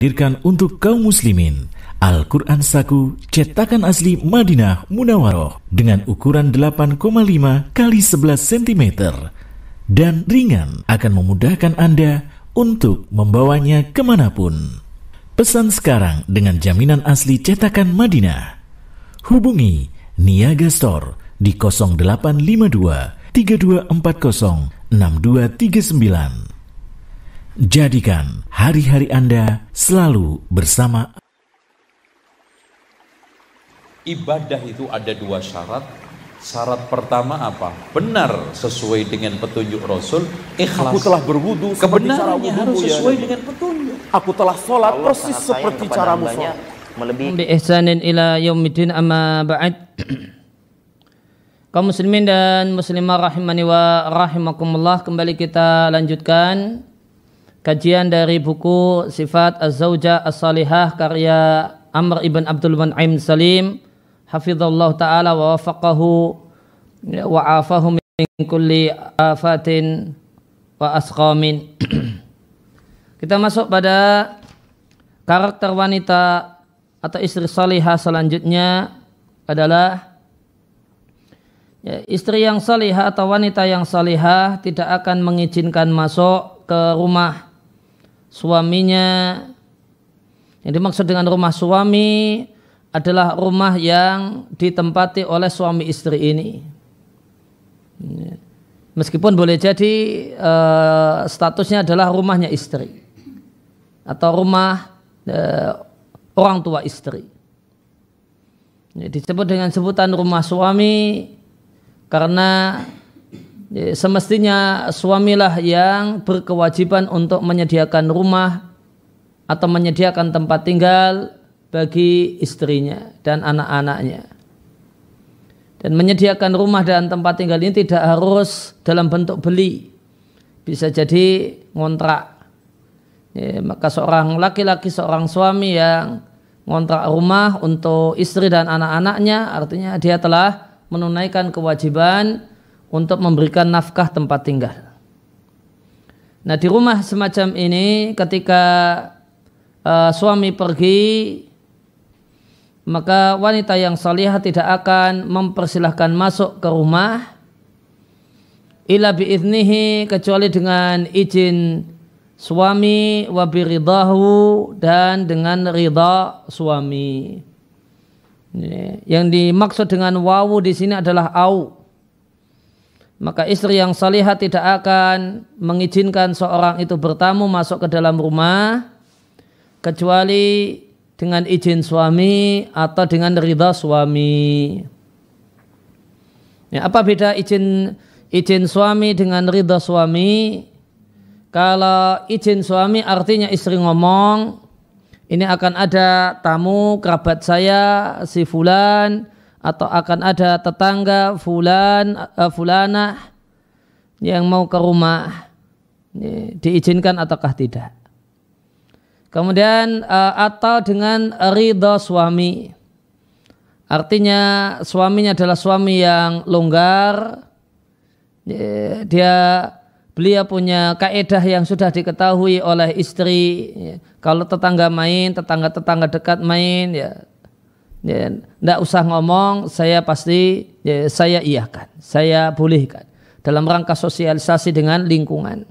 hadirkan untuk kaum muslimin Al-Quran Saku cetakan asli Madinah Munawaroh dengan ukuran 8,5 kali 11 cm dan ringan akan memudahkan Anda untuk membawanya kemanapun. Pesan sekarang dengan jaminan asli cetakan Madinah. Hubungi Niaga Store di 0852 3240 6239. Jadikan hari-hari Anda selalu bersama Ibadah itu ada dua syarat. Syarat pertama apa? Benar sesuai dengan petunjuk Rasul, ikhlas. Aku telah berwudu kebenarannya ya harus sesuai ya. dengan petunjuk. Aku telah sholat Allah persis seperti caramu sholat. Melebihi. Bi ihsanin ila amma ba'd. Kaum muslimin dan muslimah rahimani wa rahimakumullah, kembali kita lanjutkan Kajian dari buku Sifat az zawja As-Salihah karya Amr ibn Abdul Man'im Salim Hafizallahu ta'ala wa wafaqahu wa afahu min kulli afatin wa asqamin Kita masuk pada karakter wanita atau istri salihah selanjutnya adalah ya, istri yang salihah atau wanita yang salihah tidak akan mengizinkan masuk ke rumah suaminya. Yang dimaksud dengan rumah suami adalah rumah yang ditempati oleh suami istri ini. Meskipun boleh jadi uh, statusnya adalah rumahnya istri atau rumah uh, orang tua istri. Ya, disebut dengan sebutan rumah suami karena Eh, semestinya suamilah yang berkewajiban untuk menyediakan rumah atau menyediakan tempat tinggal bagi istrinya dan anak-anaknya. Dan menyediakan rumah dan tempat tinggal ini tidak harus dalam bentuk beli. Bisa jadi ngontrak. Ya, maka seorang laki-laki, seorang suami yang ngontrak rumah untuk istri dan anak-anaknya artinya dia telah menunaikan kewajiban untuk memberikan nafkah tempat tinggal. Nah di rumah semacam ini ketika uh, suami pergi maka wanita yang salihah tidak akan mempersilahkan masuk ke rumah ila biiznihi kecuali dengan izin suami wa biridahu dan dengan ridha suami. Yang dimaksud dengan wawu di sini adalah au maka istri yang salihah tidak akan mengizinkan seorang itu bertamu masuk ke dalam rumah kecuali dengan izin suami atau dengan ridha suami. Ya, apa beda izin izin suami dengan ridha suami? Kalau izin suami artinya istri ngomong, ini akan ada tamu kerabat saya si fulan atau akan ada tetangga fulan uh, fulana yang mau ke rumah diizinkan ataukah tidak. Kemudian uh, atau dengan ridho suami. Artinya suaminya adalah suami yang longgar. Dia beliau punya kaedah yang sudah diketahui oleh istri. Kalau tetangga main, tetangga-tetangga dekat main ya ya, nggak usah ngomong saya pasti ya, saya iakan saya bolehkan dalam rangka sosialisasi dengan lingkungan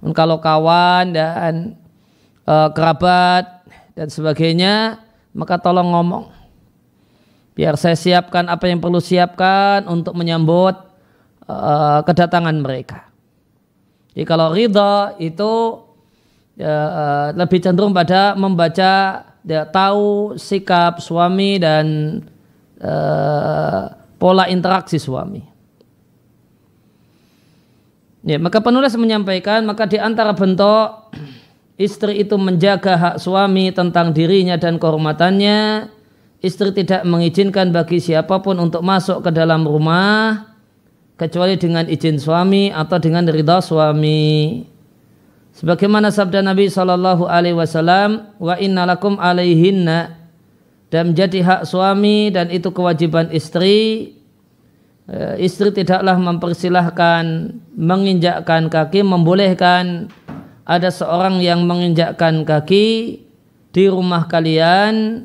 dan kalau kawan dan e, kerabat dan sebagainya maka tolong ngomong biar saya siapkan apa yang perlu siapkan untuk menyambut e, kedatangan mereka jadi kalau ridho itu e, lebih cenderung pada membaca dia tahu sikap suami dan e, pola interaksi suami. Ya, maka penulis menyampaikan maka di antara bentuk istri itu menjaga hak suami tentang dirinya dan kehormatannya, istri tidak mengizinkan bagi siapapun untuk masuk ke dalam rumah kecuali dengan izin suami atau dengan ridha suami. Sebagaimana sabda Nabi Shallallahu Alaihi Wasallam, wa innalakum alaihinna dan menjadi hak suami dan itu kewajiban istri. Eh, istri tidaklah mempersilahkan menginjakkan kaki, membolehkan ada seorang yang menginjakkan kaki di rumah kalian.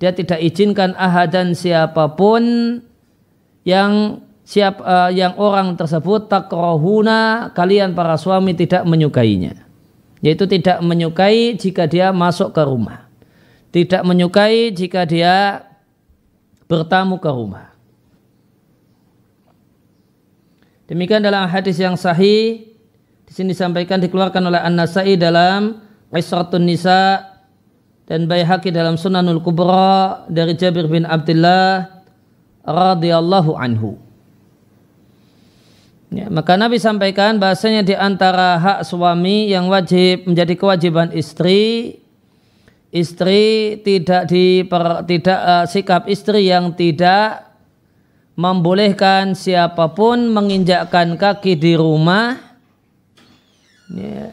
Dia tidak izinkan ahad dan siapapun yang siap uh, yang orang tersebut takrohuna kalian para suami tidak menyukainya yaitu tidak menyukai jika dia masuk ke rumah tidak menyukai jika dia bertamu ke rumah demikian dalam hadis yang sahih di sini disampaikan dikeluarkan oleh An-Nasai dalam Isratun Nisa dan Baihaqi dalam Sunanul Kubra dari Jabir bin Abdullah radhiyallahu anhu. Ya, maka Nabi sampaikan bahasanya di antara hak suami yang wajib menjadi kewajiban istri, istri tidak di tidak uh, sikap istri yang tidak membolehkan siapapun menginjakkan kaki di rumah ya,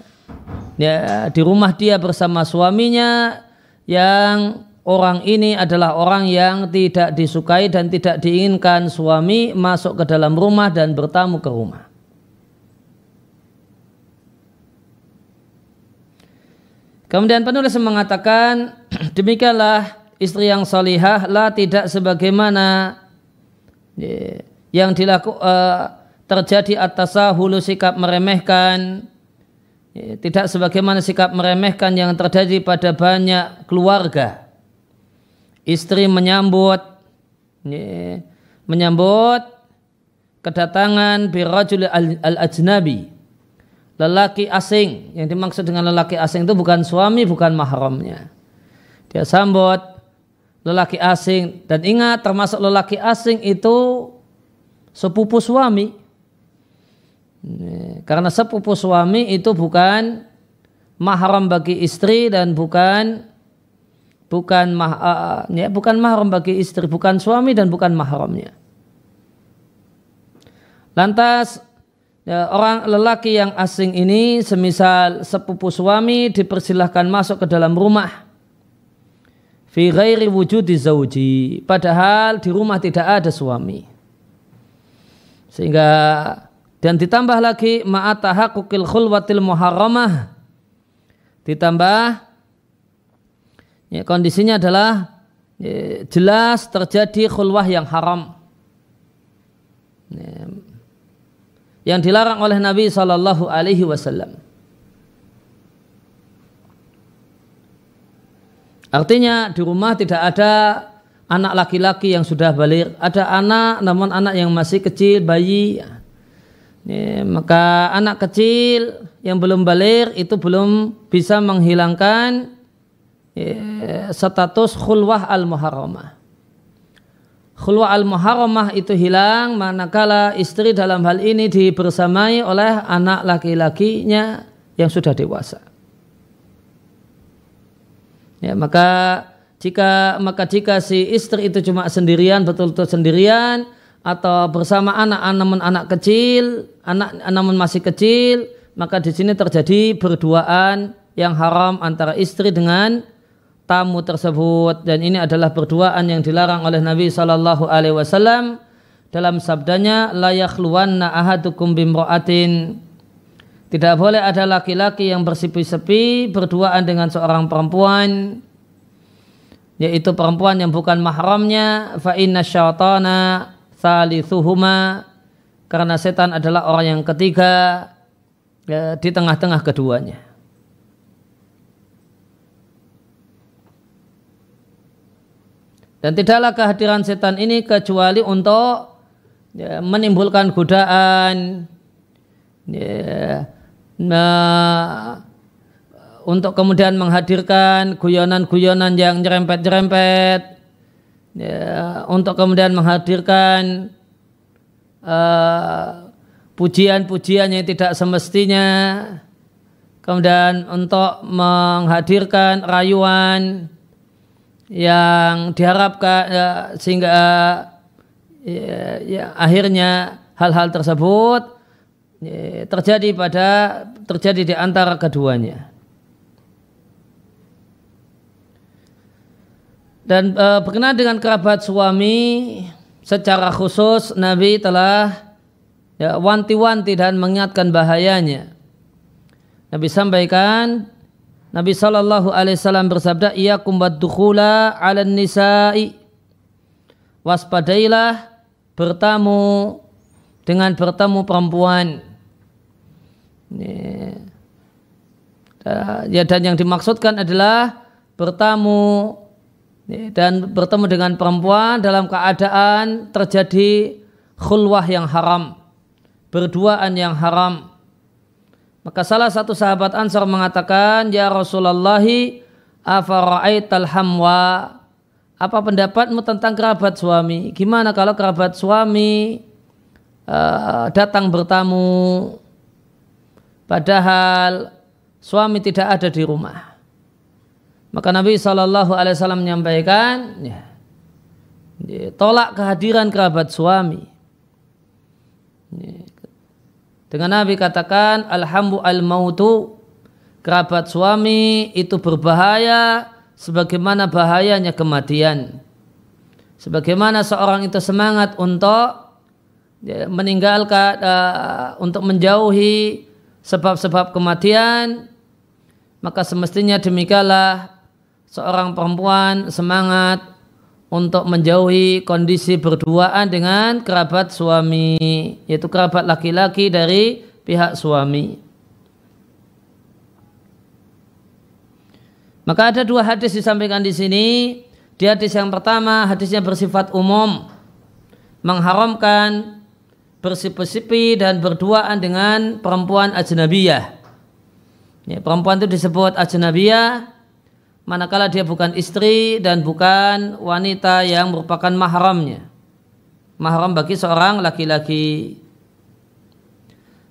ya di rumah dia bersama suaminya yang orang ini adalah orang yang tidak disukai dan tidak diinginkan suami masuk ke dalam rumah dan bertamu ke rumah. Kemudian penulis mengatakan demikianlah istri yang solihah lah tidak sebagaimana yang dilaku uh, terjadi atas sahulu sikap meremehkan tidak sebagaimana sikap meremehkan yang terjadi pada banyak keluarga Istri menyambut menyambut kedatangan birajul al-ajnabi. Lelaki asing. Yang dimaksud dengan lelaki asing itu bukan suami, bukan mahramnya. Dia sambut lelaki asing dan ingat termasuk lelaki asing itu sepupu suami. Karena sepupu suami itu bukan mahram bagi istri dan bukan bukan mah eh, eh, ya, bukan mahram bagi istri, bukan suami dan bukan mahramnya. Lantas ya, orang lelaki yang asing ini semisal sepupu suami dipersilahkan masuk ke dalam rumah fi ghairi wujudi zauji padahal di rumah tidak ada suami sehingga dan ditambah lagi ma'atahaqqil khulwatil muharramah ditambah Ya, kondisinya adalah ya, jelas terjadi khulwah yang haram. Ya, yang dilarang oleh Nabi Shallallahu Alaihi Wasallam. Artinya di rumah tidak ada anak laki-laki yang sudah balik, ada anak namun anak yang masih kecil, bayi. Ya, maka anak kecil yang belum balik itu belum bisa menghilangkan Eh, status khulwah al-muharramah. Khulwah al-muharramah itu hilang manakala istri dalam hal ini dibersamai oleh anak laki-lakinya yang sudah dewasa. Ya, maka jika maka jika si istri itu cuma sendirian betul-betul sendirian atau bersama anak namun anak kecil, anak namun masih kecil, maka di sini terjadi berduaan yang haram antara istri dengan tamu tersebut dan ini adalah berduaan yang dilarang oleh Nabi Shallallahu Alaihi Wasallam dalam sabdanya layak naahatukum bimroatin tidak boleh ada laki-laki yang bersepi-sepi berduaan dengan seorang perempuan yaitu perempuan yang bukan mahramnya fa inna syaitana salisuhuma karena setan adalah orang yang ketiga ya, di tengah-tengah keduanya. Dan tidaklah kehadiran setan ini kecuali untuk ya, menimbulkan godaan, ya, nah, untuk kemudian menghadirkan guyonan-guyonan yang nyerempet-nyerempet, ya, untuk kemudian menghadirkan uh, pujian-pujian yang tidak semestinya, kemudian untuk menghadirkan rayuan yang diharapkan ya, sehingga ya, ya, akhirnya hal-hal tersebut ya, terjadi pada terjadi di antara keduanya. Dan e, berkenaan dengan kerabat suami secara khusus Nabi telah ya, wanti-wanti dan mengingatkan bahayanya. Nabi sampaikan Nabi Shallallahu Alaihi Wasallam bersabda, "Ia kumbat dukhula ala nisa'i." Waspadailah bertamu dengan bertemu perempuan. Ya dan yang dimaksudkan adalah bertamu dan bertemu dengan perempuan dalam keadaan terjadi khulwah yang haram, berduaan yang haram. Maka salah satu sahabat Ansar mengatakan, Ya Rasulullah, afara'aital hamwa. Apa pendapatmu tentang kerabat suami? Gimana kalau kerabat suami uh, datang bertamu, padahal suami tidak ada di rumah? Maka Nabi shallallahu alaihi wasallam menyampaikan, ya, tolak kehadiran kerabat suami. Ya dengan Nabi katakan alhamdu al mautu kerabat suami itu berbahaya sebagaimana bahayanya kematian. Sebagaimana seorang itu semangat untuk ya, meninggalkan eh, untuk menjauhi sebab-sebab kematian maka semestinya demikianlah seorang perempuan semangat untuk menjauhi kondisi berduaan dengan kerabat suami, yaitu kerabat laki-laki dari pihak suami. Maka ada dua hadis disampaikan di sini. Di hadis yang pertama, hadisnya bersifat umum, mengharamkan bersipi sipi dan berduaan dengan perempuan ajnabiyah. Ya, perempuan itu disebut ajnabiyah manakala dia bukan istri dan bukan wanita yang merupakan mahramnya. Mahram bagi seorang laki-laki.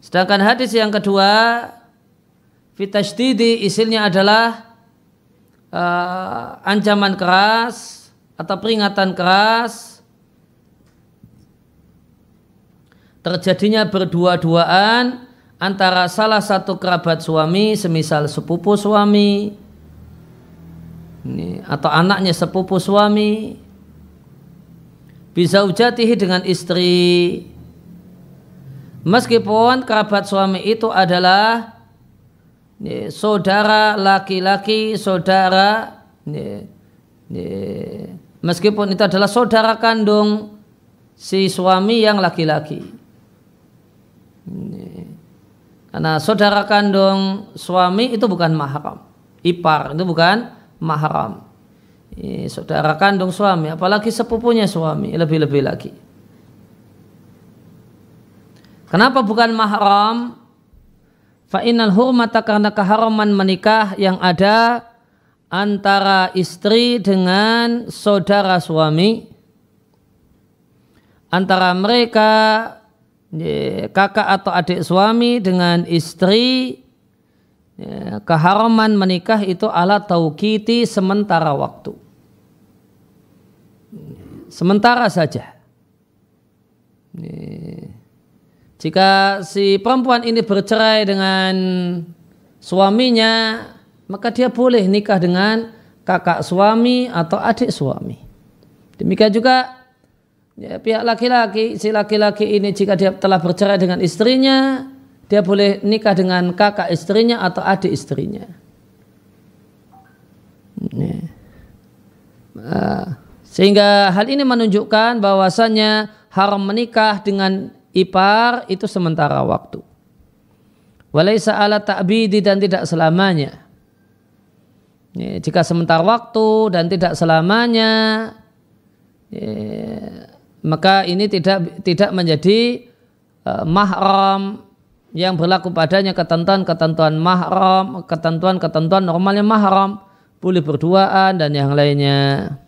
Sedangkan hadis yang kedua fitashdidi isilnya adalah uh, ancaman keras atau peringatan keras terjadinya berdua-duaan antara salah satu kerabat suami semisal sepupu suami ini, atau anaknya sepupu suami bisa ujatihi dengan istri meskipun kerabat suami itu adalah ini, saudara laki-laki saudara ini, ini, meskipun itu adalah saudara kandung si suami yang laki-laki karena saudara kandung suami itu bukan mahram ipar itu bukan mahram. saudara kandung suami, apalagi sepupunya suami, lebih-lebih lagi. Kenapa bukan mahram? Fa'inal hurmata karena keharaman menikah yang ada antara istri dengan saudara suami antara mereka kakak atau adik suami dengan istri ya, keharaman menikah itu ala taukiti sementara waktu. Sementara saja. Ya. Jika si perempuan ini bercerai dengan suaminya, maka dia boleh nikah dengan kakak suami atau adik suami. Demikian juga ya, pihak laki-laki, si laki-laki ini jika dia telah bercerai dengan istrinya, dia boleh nikah dengan kakak istrinya atau adik istrinya. Ah, sehingga hal ini menunjukkan bahwasannya haram menikah dengan ipar itu sementara waktu. Walaysa ala ta'bidi dan tidak selamanya. jika sementara waktu dan tidak selamanya, maka ini tidak tidak menjadi eh, mahram yang berlaku padanya ketentuan-ketentuan mahram, ketentuan-ketentuan normalnya mahram, boleh berduaan dan yang lainnya.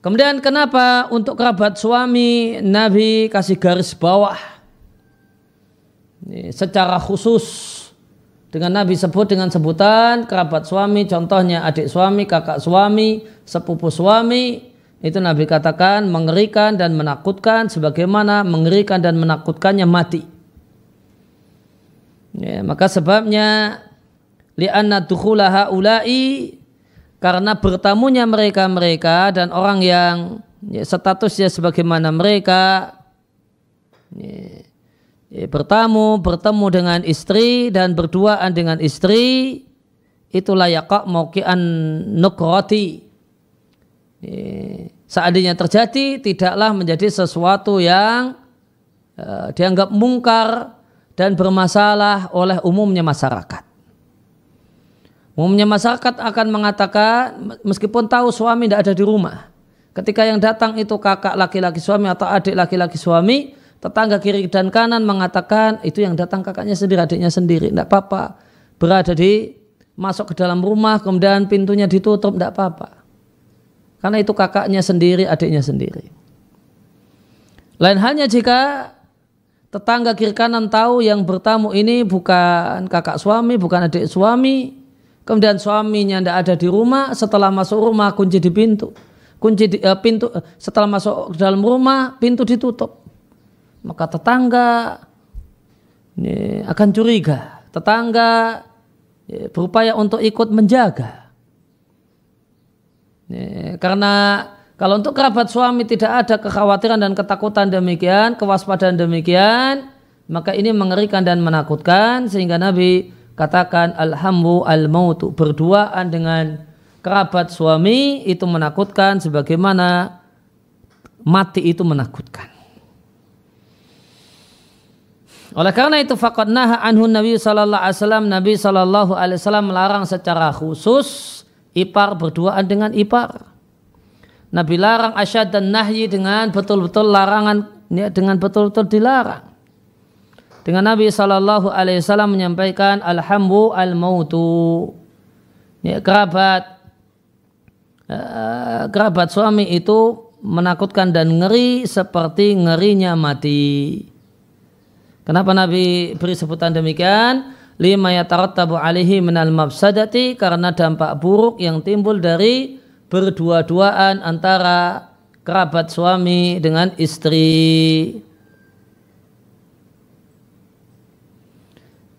Kemudian kenapa untuk kerabat suami Nabi kasih garis bawah Ini secara khusus dengan Nabi sebut dengan sebutan kerabat suami contohnya adik suami, kakak suami, sepupu suami itu Nabi katakan mengerikan dan menakutkan sebagaimana mengerikan dan menakutkannya mati. Ya, maka sebabnya li'anna dukhula haula'i karena bertamunya mereka-mereka dan orang yang ya, statusnya sebagaimana mereka ya, ya, bertamu, bertemu dengan istri dan berduaan dengan istri itulah layak maukian nukroti Seandainya terjadi, tidaklah menjadi sesuatu yang e, dianggap mungkar dan bermasalah oleh umumnya masyarakat. Umumnya masyarakat akan mengatakan, meskipun tahu suami tidak ada di rumah, ketika yang datang itu kakak laki-laki suami atau adik laki-laki suami, tetangga kiri dan kanan mengatakan itu yang datang kakaknya sendiri, adiknya sendiri, tidak apa-apa, berada di masuk ke dalam rumah, kemudian pintunya ditutup, tidak apa-apa. Karena itu kakaknya sendiri, adiknya sendiri. Lain hanya jika tetangga kiri kanan tahu yang bertamu ini bukan kakak suami, bukan adik suami. Kemudian suaminya tidak ada di rumah, setelah masuk rumah kunci di pintu. Kunci di, uh, pintu eh, setelah masuk ke dalam rumah pintu ditutup. Maka tetangga ini akan curiga. Tetangga eh, berupaya untuk ikut menjaga karena kalau untuk kerabat suami tidak ada kekhawatiran dan ketakutan demikian, kewaspadaan demikian, maka ini mengerikan dan menakutkan sehingga Nabi katakan alhamu al mautu berduaan dengan kerabat suami itu menakutkan sebagaimana mati itu menakutkan. Oleh karena itu faqad naha anhu Nabi sallallahu alaihi wasallam Nabi sallallahu alaihi wasallam melarang secara khusus ipar berduaan dengan ipar. Nabi larang asyad dan nahyi dengan betul-betul larangan ya, dengan betul-betul dilarang. Dengan Nabi Shallallahu Alaihi Wasallam menyampaikan alhamdu al mautu ya, kerabat eh, kerabat suami itu menakutkan dan ngeri seperti ngerinya mati. Kenapa Nabi beri sebutan demikian? lima yatarattabu alihi minal mafsadati karena dampak buruk yang timbul dari berdua-duaan antara kerabat suami dengan istri.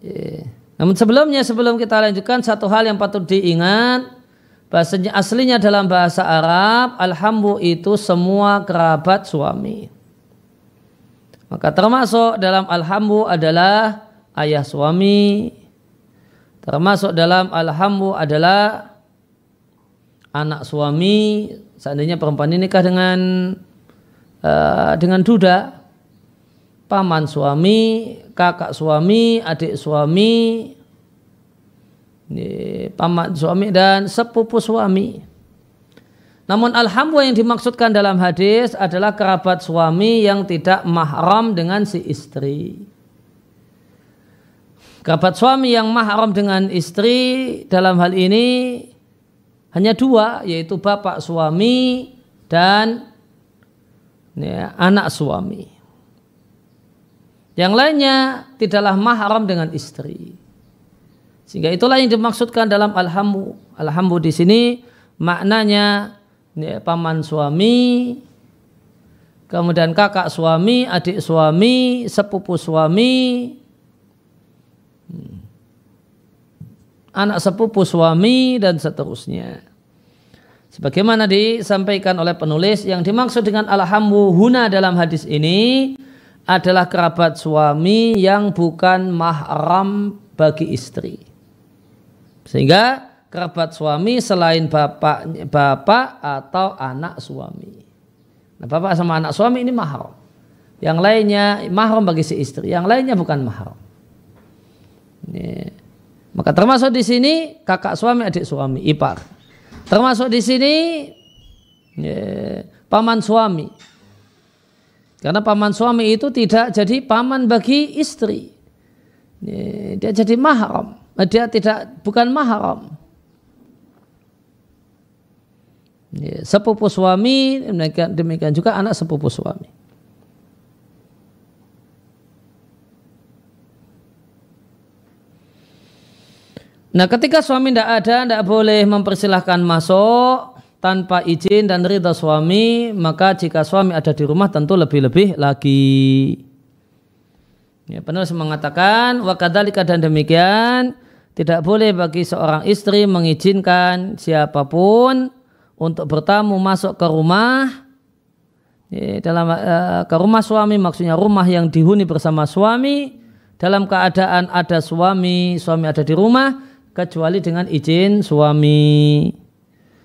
Iya. Namun sebelumnya sebelum kita lanjutkan satu hal yang patut diingat bahasanya aslinya dalam bahasa Arab alhambu itu semua kerabat suami. Maka termasuk dalam alhambu adalah ayah suami termasuk dalam alhamu adalah anak suami seandainya perempuan ini nikah dengan uh, dengan duda paman suami kakak suami adik suami ini paman suami dan sepupu suami namun alhamu yang dimaksudkan dalam hadis adalah kerabat suami yang tidak mahram dengan si istri. Kerabat suami yang mahram dengan istri dalam hal ini hanya dua, yaitu bapak suami dan ya, anak suami. Yang lainnya tidaklah mahram dengan istri. Sehingga itulah yang dimaksudkan dalam alhamu. Alhamu di sini maknanya ya, paman suami, kemudian kakak suami, adik suami, sepupu suami, anak sepupu suami dan seterusnya. Sebagaimana disampaikan oleh penulis yang dimaksud dengan alhamuhuna dalam hadis ini adalah kerabat suami yang bukan mahram bagi istri. Sehingga kerabat suami selain bapak bapak atau anak suami. Nah, bapak sama anak suami ini mahram. Yang lainnya mahram bagi si istri, yang lainnya bukan mahram. Nih. Maka termasuk di sini kakak suami, adik suami, ipar. Termasuk di sini ya, paman suami. Karena paman suami itu tidak jadi paman bagi istri. Ya, dia jadi mahram. Dia tidak bukan mahram. Ya, sepupu suami demikian, demikian juga anak sepupu suami. Nah ketika suami tidak ada, tidak boleh mempersilahkan masuk tanpa izin dan rida suami, maka jika suami ada di rumah tentu lebih-lebih lagi. Ya, penulis mengatakan, wakadalika dan demikian, tidak boleh bagi seorang istri mengizinkan siapapun untuk bertamu masuk ke rumah, ya, dalam eh, ke rumah suami, maksudnya rumah yang dihuni bersama suami, dalam keadaan ada suami, suami ada di rumah, kecuali dengan izin suami.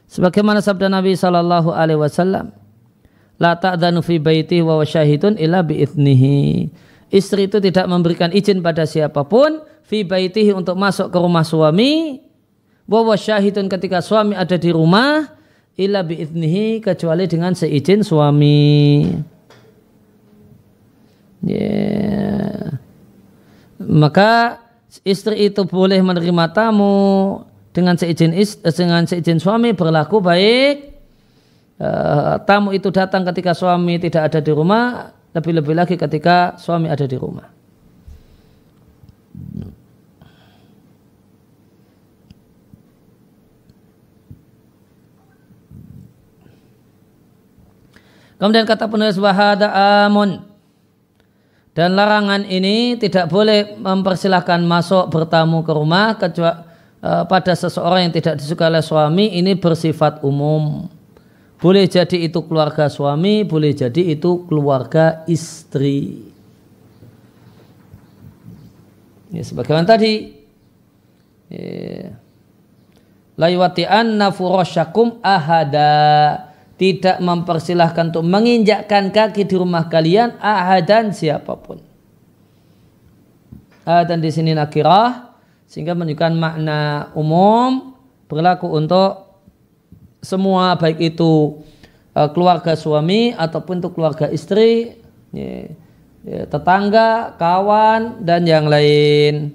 Sebagaimana sabda Nabi Shallallahu Alaihi Wasallam, la ta'danu fi baiti wa syahidun illa bi'ithnihi. Istri itu tidak memberikan izin pada siapapun fi baitihi untuk masuk ke rumah suami wa syahidun ketika suami ada di rumah illa itnihi kecuali dengan seizin suami. Yeah. Maka istri itu boleh menerima tamu dengan seizin istri, eh, dengan seizin suami berlaku baik e, tamu itu datang ketika suami tidak ada di rumah lebih-lebih lagi ketika suami ada di rumah Kemudian kata penulis wahada amun dan larangan ini tidak boleh mempersilahkan masuk bertamu ke rumah kecuali uh, pada seseorang yang tidak disukai oleh suami ini bersifat umum. Boleh jadi itu keluarga suami, boleh jadi itu keluarga istri. Ya, sebagaimana tadi. Ya. La anna furoshakum ahada tidak mempersilahkan untuk menginjakkan kaki di rumah kalian dan siapapun. Dan di sini nakirah sehingga menunjukkan makna umum berlaku untuk semua baik itu e, keluarga suami ataupun untuk keluarga istri, tetangga, kawan dan yang lain.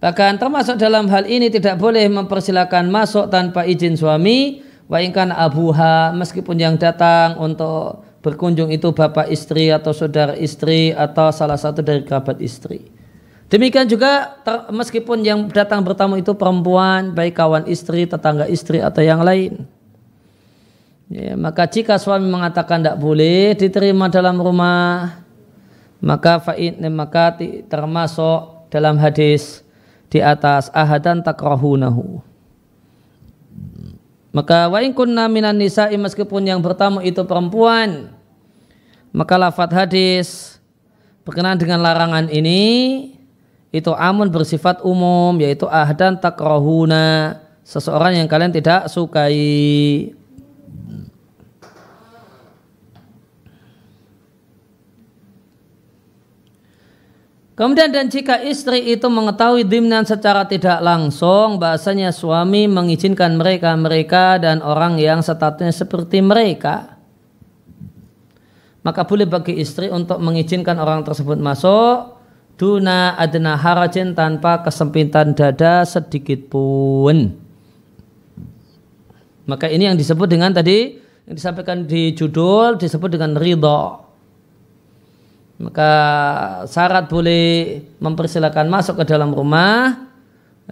Bahkan termasuk dalam hal ini tidak boleh mempersilahkan masuk tanpa izin suami wa abuha meskipun yang datang untuk berkunjung itu bapak istri atau saudara istri atau salah satu dari kerabat istri. Demikian juga ter, meskipun yang datang bertamu itu perempuan baik kawan istri, tetangga istri atau yang lain. Ya, maka jika suami mengatakan tidak boleh diterima dalam rumah, maka fa'in maka termasuk dalam hadis di atas ahadan takrahunahu. Maka wa in kunna minan nisa'i meskipun yang bertamu itu perempuan, maka lafat hadis berkenaan dengan larangan ini itu amun bersifat umum yaitu ahdan takrohuna seseorang yang kalian tidak sukai. Kemudian dan jika istri itu mengetahui dimnan secara tidak langsung, bahasanya suami mengizinkan mereka mereka dan orang yang statusnya seperti mereka, maka boleh bagi istri untuk mengizinkan orang tersebut masuk duna adna harajin tanpa kesempitan dada sedikit pun. Maka ini yang disebut dengan tadi yang disampaikan di judul disebut dengan ridho maka syarat boleh mempersilahkan masuk ke dalam rumah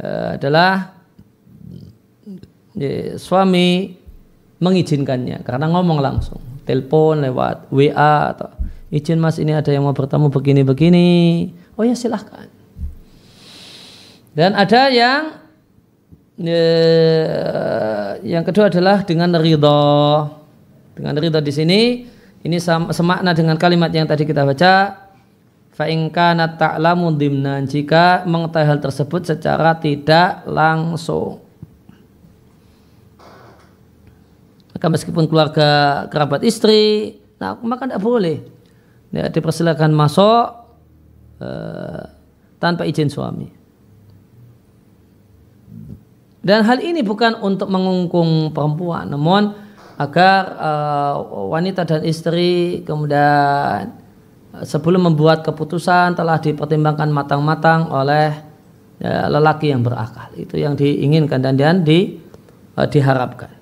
eh, adalah ya, suami mengizinkannya karena ngomong langsung telepon lewat WA atau izin mas ini ada yang mau bertemu begini begini oh ya silahkan dan ada yang ya, yang kedua adalah dengan ridho dengan ridho di sini ini semakna dengan kalimat yang tadi kita baca. Fa'ingkana ta'lamu dimnan. Jika mengetahui hal tersebut secara tidak langsung. Maka meskipun keluarga kerabat istri, nah, maka tidak boleh. Ya, dipersilakan masuk uh, tanpa izin suami. Dan hal ini bukan untuk mengungkung perempuan, namun agar uh, wanita dan istri kemudian eh, sebelum membuat keputusan telah dipertimbangkan matang-matang oleh ya, lelaki yang berakal itu yang diinginkan dan dan di uh, diharapkan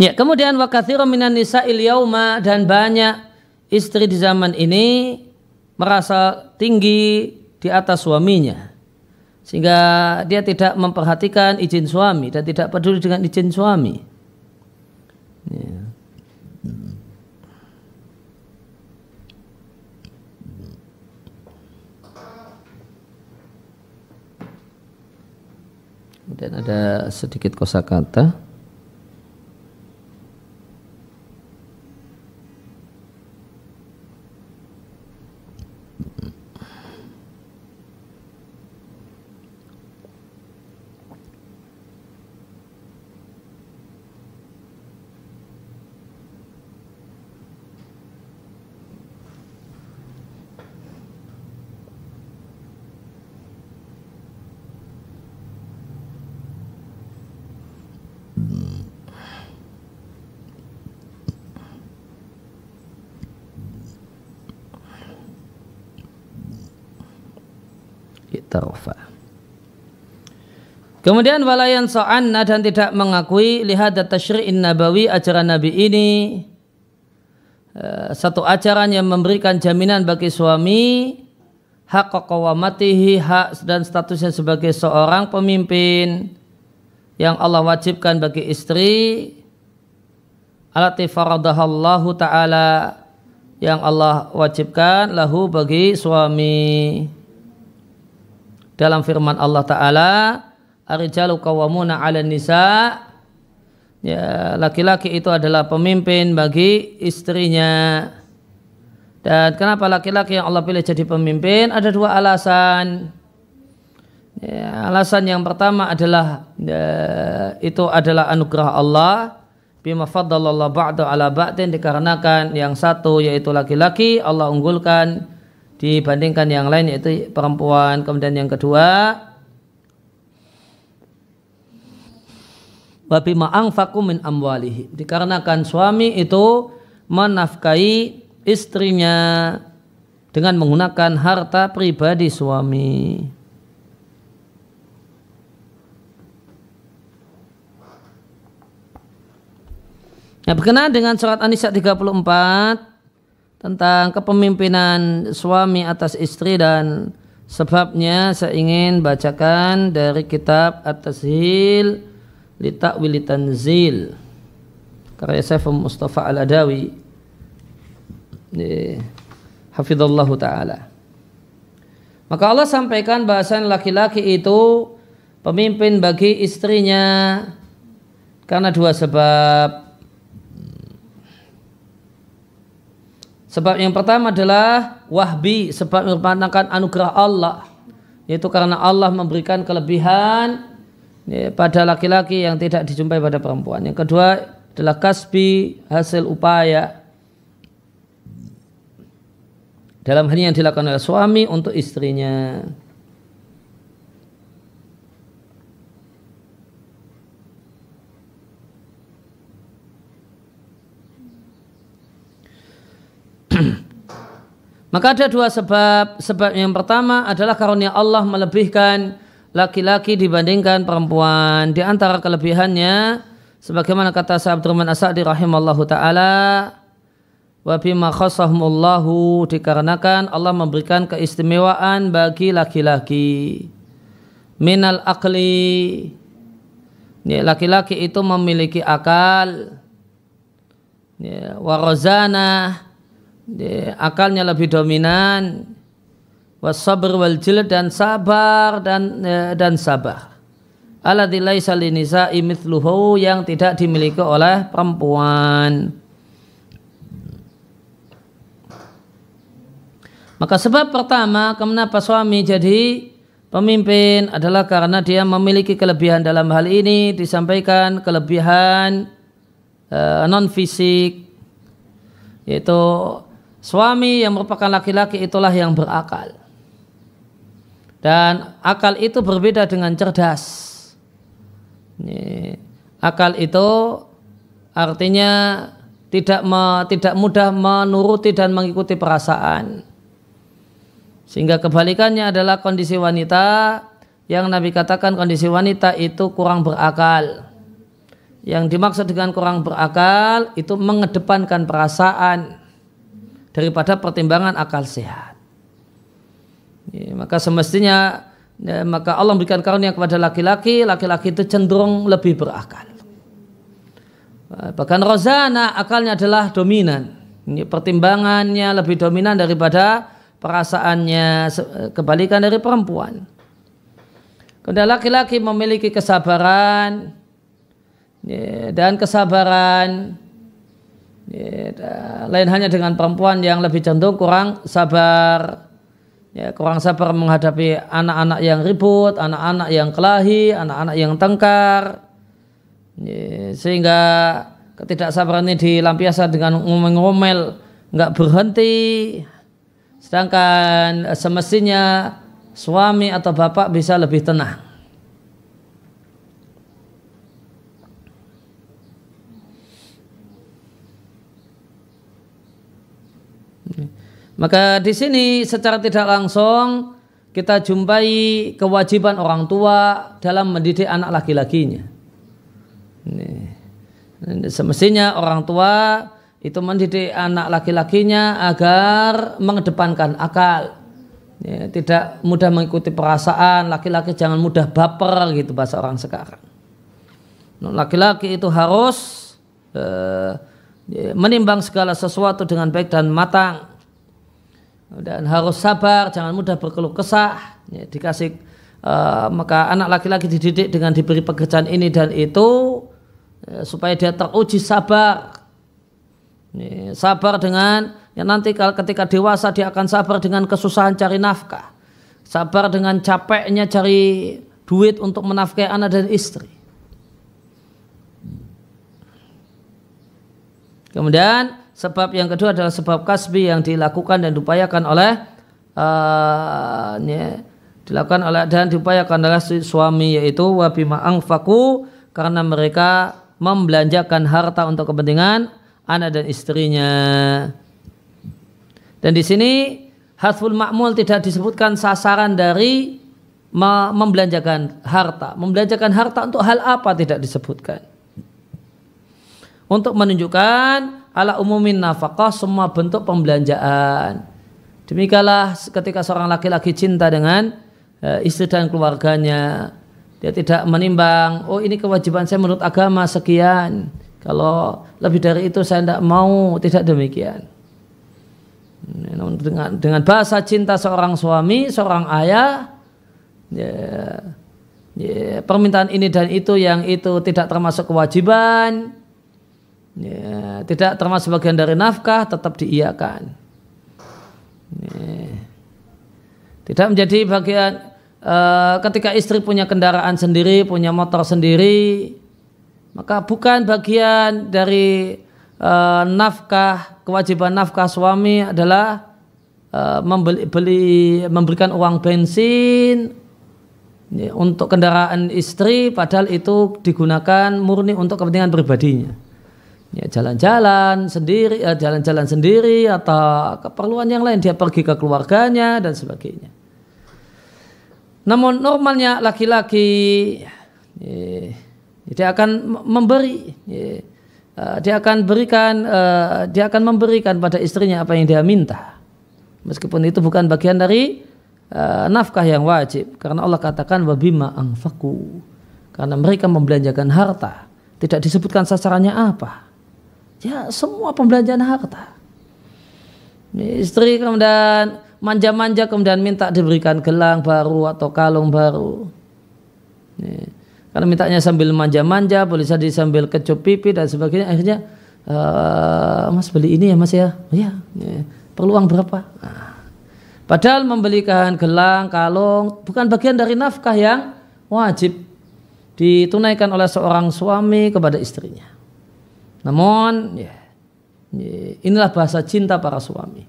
Ya, kemudian wakathiro minan nisa ilyauma dan banyak istri di zaman ini merasa tinggi di atas suaminya sehingga dia tidak memperhatikan izin suami dan tidak peduli dengan izin suami. Kemudian ya. ada sedikit kosakata. Taufah. Kemudian walayan so'anna dan tidak mengakui lihat data syri'in nabawi ajaran nabi ini eh, satu ajaran yang memberikan jaminan bagi suami hak kokowamatihi hak dan statusnya sebagai seorang pemimpin yang Allah wajibkan bagi istri alati faradahallahu ta'ala yang Allah wajibkan lahu bagi suami dalam firman Allah Ta'ala Arijalu kawamuna ala nisa ya laki-laki itu adalah pemimpin bagi istrinya dan kenapa laki-laki yang Allah pilih jadi pemimpin ada dua alasan ya, alasan yang pertama adalah ya, itu adalah anugerah Allah bima faddalallahu ba'du ala ba'din dikarenakan yang satu yaitu laki-laki Allah unggulkan dibandingkan yang lain yaitu perempuan. Kemudian yang kedua babi maang min amwalihi. Dikarenakan suami itu menafkahi istrinya dengan menggunakan harta pribadi suami. Nah, berkenaan dengan surat An-Nisa 34 tentang kepemimpinan suami atas istri dan sebabnya saya ingin bacakan dari kitab At-Tashil li Ta'wil Tanzil karya Saiful Mustafa Al-Adawi hafizallahu taala maka Allah sampaikan bahasan laki-laki itu pemimpin bagi istrinya karena dua sebab Sebab yang pertama adalah wahbi, sebab merupakan anugerah Allah. Yaitu karena Allah memberikan kelebihan ya, pada laki-laki yang tidak dijumpai pada perempuan. Yang kedua adalah kasbi, hasil upaya. Dalam hal yang dilakukan oleh suami untuk istrinya. Maka ada dua sebab. Sebab yang pertama adalah karunia Allah melebihkan laki-laki dibandingkan perempuan. Di antara kelebihannya, sebagaimana kata sahabat sahabat Turman Asadi rahimallahu ta'ala, wa bima khasahumullahu dikarenakan Allah memberikan keistimewaan bagi laki-laki. Minal akli. Ya, laki-laki itu memiliki akal. Ya, akalnya lebih dominan wasabr wal jilad dan sabar dan e, dan sabar alladzi laisa linisa'i mithluhu yang tidak dimiliki oleh perempuan Maka sebab pertama kenapa suami jadi pemimpin adalah karena dia memiliki kelebihan dalam hal ini disampaikan kelebihan e, non fisik yaitu Suami yang merupakan laki-laki itulah yang berakal. Dan akal itu berbeda dengan cerdas. Ini, akal itu artinya tidak me, tidak mudah menuruti dan mengikuti perasaan. Sehingga kebalikannya adalah kondisi wanita yang Nabi katakan kondisi wanita itu kurang berakal. Yang dimaksud dengan kurang berakal itu mengedepankan perasaan daripada pertimbangan akal sehat. Ya, maka semestinya ya, maka Allah memberikan karunia kepada laki-laki, laki-laki itu cenderung lebih berakal. Bahkan Rozana akalnya adalah dominan. Ini ya, pertimbangannya lebih dominan daripada perasaannya kebalikan dari perempuan. Kedua laki-laki memiliki kesabaran ya, dan kesabaran Iya, lain hanya dengan perempuan yang lebih cenderung kurang sabar ya, kurang sabar menghadapi anak-anak yang ribut anak-anak yang kelahi anak-anak yang tengkar ya, sehingga ketidaksabaran ini dilampiaskan dengan ngomel-ngomel nggak berhenti sedangkan semestinya suami atau bapak bisa lebih tenang Maka di sini secara tidak langsung kita jumpai kewajiban orang tua dalam mendidik anak laki-lakinya. Semestinya orang tua itu mendidik anak laki-lakinya agar mengedepankan akal. Ya, tidak mudah mengikuti perasaan, laki-laki jangan mudah baper gitu bahasa orang sekarang. Nah, laki-laki itu harus eh, ya, menimbang segala sesuatu dengan baik dan matang dan harus sabar, jangan mudah berkeluh kesah. Ya, dikasih uh, maka anak laki-laki dididik dengan diberi pekerjaan ini dan itu ya, supaya dia teruji sabar. Ya, sabar dengan ya nanti kalau ketika dewasa dia akan sabar dengan kesusahan cari nafkah, sabar dengan capeknya cari duit untuk menafkahi anak dan istri. Kemudian Sebab yang kedua adalah sebab kasbi yang dilakukan dan diupayakan oleh uh, dilakukan oleh dan diupayakan oleh suami yaitu wabima angfaku karena mereka membelanjakan harta untuk kepentingan anak dan istrinya. Dan di sini hasful makmul tidak disebutkan sasaran dari membelanjakan harta. Membelanjakan harta untuk hal apa tidak disebutkan. Untuk menunjukkan ala umumin nafkah semua bentuk pembelanjaan. Demikianlah ketika seorang laki-laki cinta dengan eh, istri dan keluarganya, dia tidak menimbang, oh ini kewajiban saya menurut agama sekian. Kalau lebih dari itu saya tidak mau, tidak demikian. Dengan, dengan bahasa cinta seorang suami, seorang ayah, ya, ya, permintaan ini dan itu yang itu tidak termasuk kewajiban, Ya, tidak termasuk bagian dari nafkah tetap diiakan. Ya. Tidak menjadi bagian uh, ketika istri punya kendaraan sendiri, punya motor sendiri, maka bukan bagian dari uh, nafkah kewajiban nafkah suami adalah Uh, membeli beli, memberikan uang bensin ya, untuk kendaraan istri, padahal itu digunakan murni untuk kepentingan pribadinya ya jalan-jalan sendiri eh, jalan-jalan sendiri atau keperluan yang lain dia pergi ke keluarganya dan sebagainya namun normalnya laki-laki ya, dia akan memberi ya, eh, dia akan berikan uh, dia akan memberikan pada istrinya apa yang dia minta meskipun itu bukan bagian dari uh, nafkah yang wajib karena Allah katakan wabima angfaku karena mereka membelanjakan harta tidak disebutkan sasarannya apa Ya semua pembelanjaan harta. Istri kemudian manja-manja kemudian minta diberikan gelang baru atau kalung baru. Karena mintanya sambil manja-manja, boleh jadi sambil kecup pipi dan sebagainya. Akhirnya Uh, mas beli ini ya mas ya ya, ya. perlu uang berapa nah, padahal membelikan gelang kalung bukan bagian dari nafkah yang wajib ditunaikan oleh seorang suami kepada istrinya namun ya, ya, inilah bahasa cinta para suami.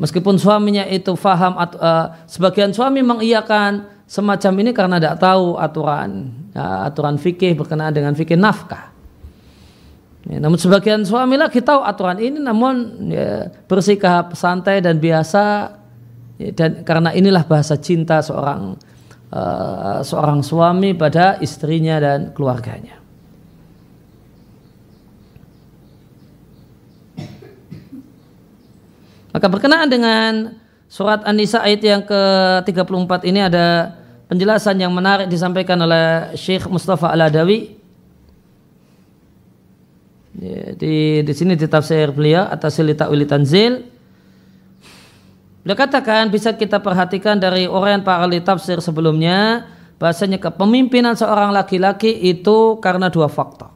Meskipun suaminya itu faham atau uh, eh, sebagian suami mengiyakan semacam ini karena tidak tahu aturan uh, aturan fikih berkenaan dengan fikih nafkah. Ya, namun sebagian suami lagi tahu aturan ini namun ya, bersikap santai dan biasa ya, dan karena inilah bahasa cinta seorang uh, seorang suami pada istrinya dan keluarganya. Maka berkenaan dengan surat An-Nisa ayat yang ke-34 ini ada penjelasan yang menarik disampaikan oleh Syekh Mustafa Al-Adawi. Ya, di, di sini ditafsir tafsir beliau atas ta'wil tanzil. Beliau katakan bisa kita perhatikan dari orang para ahli tafsir sebelumnya bahasanya kepemimpinan seorang laki-laki itu karena dua faktor.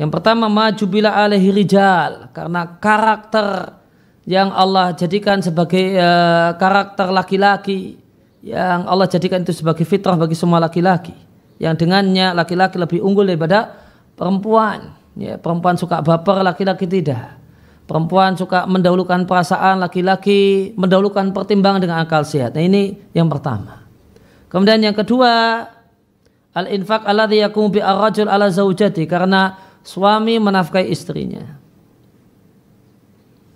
Yang pertama maju bila alaihi rijal karena karakter yang Allah jadikan sebagai uh, karakter laki-laki yang Allah jadikan itu sebagai fitrah bagi semua laki-laki yang dengannya laki-laki lebih unggul daripada perempuan ya perempuan suka baper laki-laki tidak perempuan suka mendahulukan perasaan laki-laki mendahulukan pertimbangan dengan akal sehat nah ini yang pertama kemudian yang kedua al infak alladhi yakum bi ar-rajul ala zaujati karena suami menafkahi istrinya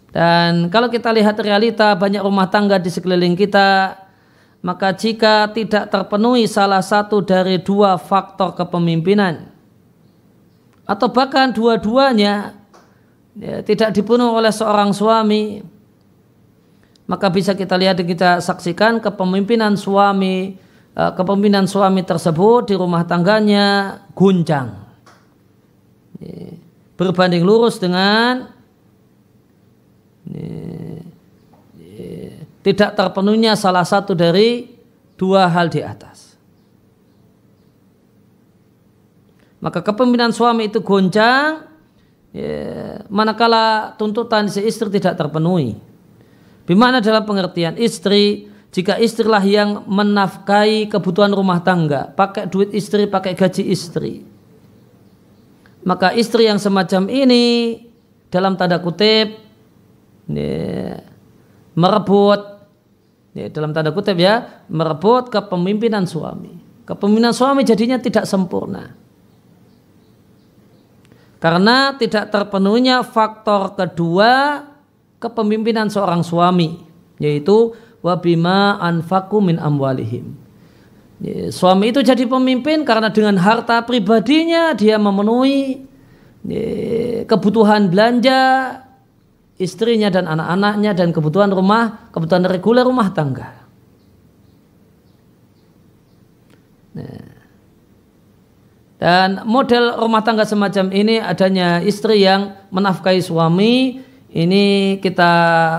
dan kalau kita lihat realita banyak rumah tangga di sekeliling kita, maka jika tidak terpenuhi salah satu dari dua faktor kepemimpinan, atau bahkan dua-duanya ya, tidak dipenuhi oleh seorang suami, maka bisa kita lihat dan kita saksikan kepemimpinan suami, eh, kepemimpinan suami tersebut di rumah tangganya guncang. Ya, berbanding lurus dengan tidak terpenuhnya salah satu dari dua hal di atas. Maka kepemimpinan suami itu goncang ya, manakala tuntutan si istri tidak terpenuhi. Bimana dalam pengertian istri jika istrilah yang menafkahi kebutuhan rumah tangga, pakai duit istri, pakai gaji istri. Maka istri yang semacam ini dalam tanda kutip ya, merebut ya, dalam tanda kutip ya merebut kepemimpinan suami kepemimpinan suami jadinya tidak sempurna karena tidak terpenuhnya faktor kedua kepemimpinan seorang suami yaitu wabima anfaku min amwalihim suami itu jadi pemimpin karena dengan harta pribadinya dia memenuhi kebutuhan belanja istrinya dan anak-anaknya dan kebutuhan rumah, kebutuhan reguler rumah tangga. Nah. Dan model rumah tangga semacam ini adanya istri yang menafkahi suami ini kita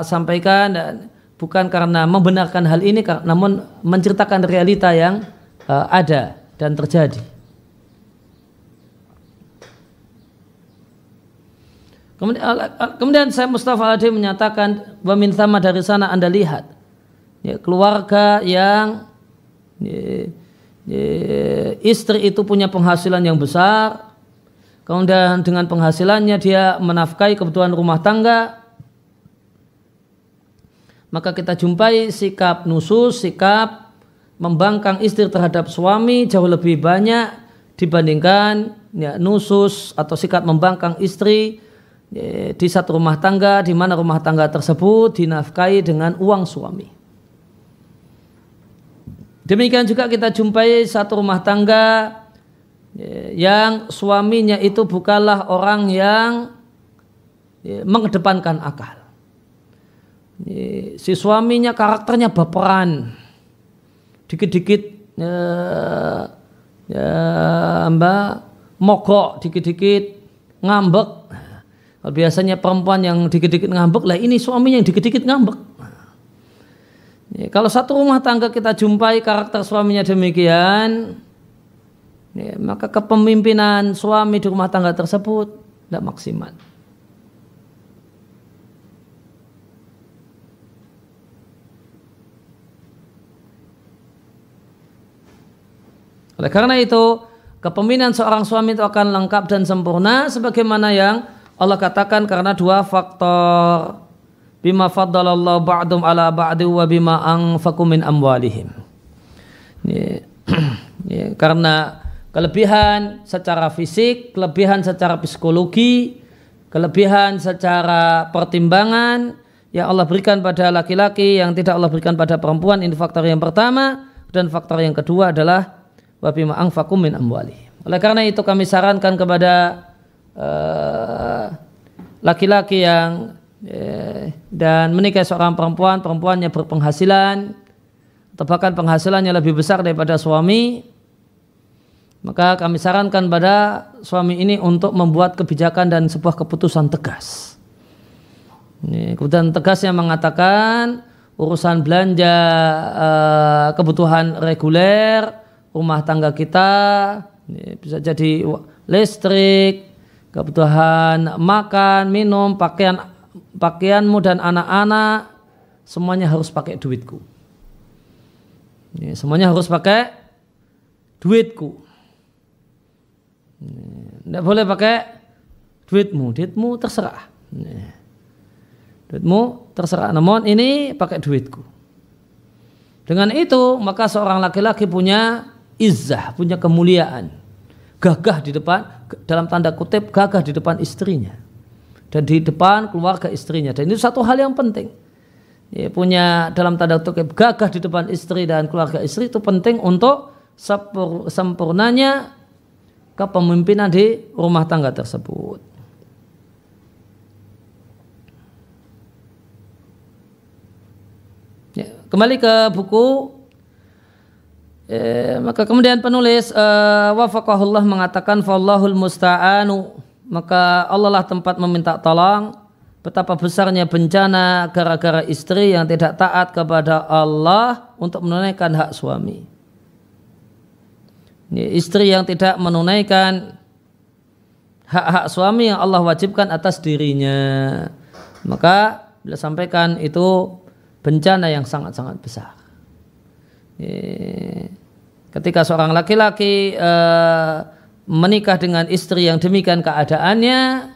sampaikan dan bukan karena membenarkan hal ini namun menceritakan realita yang eh, ada dan terjadi. Kemudian, kemudian saya Mustafa Adi menyatakan wamin sama dari sana Anda lihat ya, keluarga yang ya, ya, istri itu punya penghasilan yang besar kemudian dengan penghasilannya dia menafkahi kebutuhan rumah tangga maka kita jumpai sikap nusus sikap membangkang istri terhadap suami jauh lebih banyak dibandingkan ya, nusus atau sikap membangkang istri E, di satu rumah tangga di mana rumah tangga tersebut dinafkahi dengan uang suami. Demikian juga kita jumpai satu rumah tangga e, yang suaminya itu bukanlah orang yang e, mengedepankan akal. Si suaminya karakternya baperan, dikit-dikit ya, ya, mbak mogok, dikit-dikit ngambek, kalau biasanya perempuan yang dikit-dikit ngambek, lah ini suaminya yang dikit-dikit ngambek. Ya, kalau satu rumah tangga kita jumpai karakter suaminya demikian, ya, maka kepemimpinan suami di rumah tangga tersebut tidak maksimal. Oleh karena itu, kepemimpinan seorang suami itu akan lengkap dan sempurna sebagaimana yang Allah katakan karena dua faktor bima faddalallahu ba'dum ala ba'di wa bima anfaqu min amwalihim. Ya, ya, karena kelebihan secara fisik, kelebihan secara psikologi, kelebihan secara pertimbangan yang Allah berikan pada laki-laki yang tidak Allah berikan pada perempuan ini faktor yang pertama dan faktor yang kedua adalah wa bima anfaqu min amwalihim. Oleh karena itu kami sarankan kepada Eh, laki-laki yang eh, dan menikah seorang perempuan, perempuannya berpenghasilan atau bahkan penghasilannya lebih besar daripada suami, maka kami sarankan pada suami ini untuk membuat kebijakan dan sebuah keputusan tegas. Ini, tegas yang mengatakan urusan belanja eh, kebutuhan reguler rumah tangga kita ini, bisa jadi listrik kebutuhan makan, minum, pakaian pakaianmu dan anak-anak semuanya harus pakai duitku. semuanya harus pakai duitku. Tidak boleh pakai duitmu, duitmu terserah. Duitmu terserah. Namun ini pakai duitku. Dengan itu maka seorang laki-laki punya izah, punya kemuliaan gagah di depan dalam tanda kutip gagah di depan istrinya dan di depan keluarga istrinya dan ini satu hal yang penting ya, punya dalam tanda kutip gagah di depan istri dan keluarga istri itu penting untuk sempurnanya kepemimpinan di rumah tangga tersebut ya, kembali ke buku Eh, maka kemudian penulis e, eh, wafakahullah mengatakan fallahul musta'anu maka Allah lah tempat meminta tolong betapa besarnya bencana gara-gara istri yang tidak taat kepada Allah untuk menunaikan hak suami. Ini istri yang tidak menunaikan hak-hak suami yang Allah wajibkan atas dirinya. Maka bila sampaikan itu bencana yang sangat-sangat besar. eh, Ketika seorang laki-laki e, menikah dengan istri yang demikian keadaannya,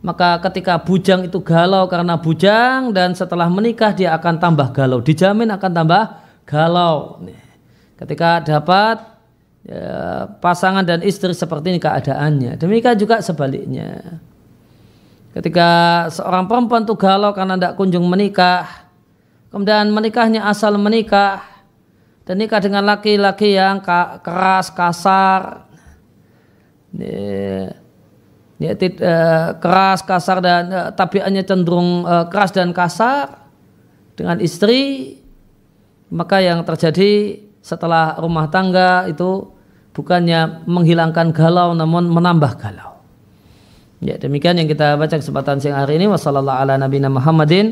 maka ketika bujang itu galau karena bujang dan setelah menikah dia akan tambah galau, dijamin akan tambah galau. Ketika dapat e, pasangan dan istri seperti ini keadaannya, demikian juga sebaliknya. Ketika seorang perempuan itu galau karena tidak kunjung menikah, kemudian menikahnya asal menikah, dan nikah dengan laki-laki yang keras kasar ya, keras kasar dan eh, tabiatnya cenderung eh, keras dan kasar dengan istri maka yang terjadi setelah rumah tangga itu bukannya menghilangkan galau namun menambah galau. Ya, demikian yang kita baca kesempatan siang hari ini. Wassalamualaikum warahmatullahi wabarakatuh. Muhammadin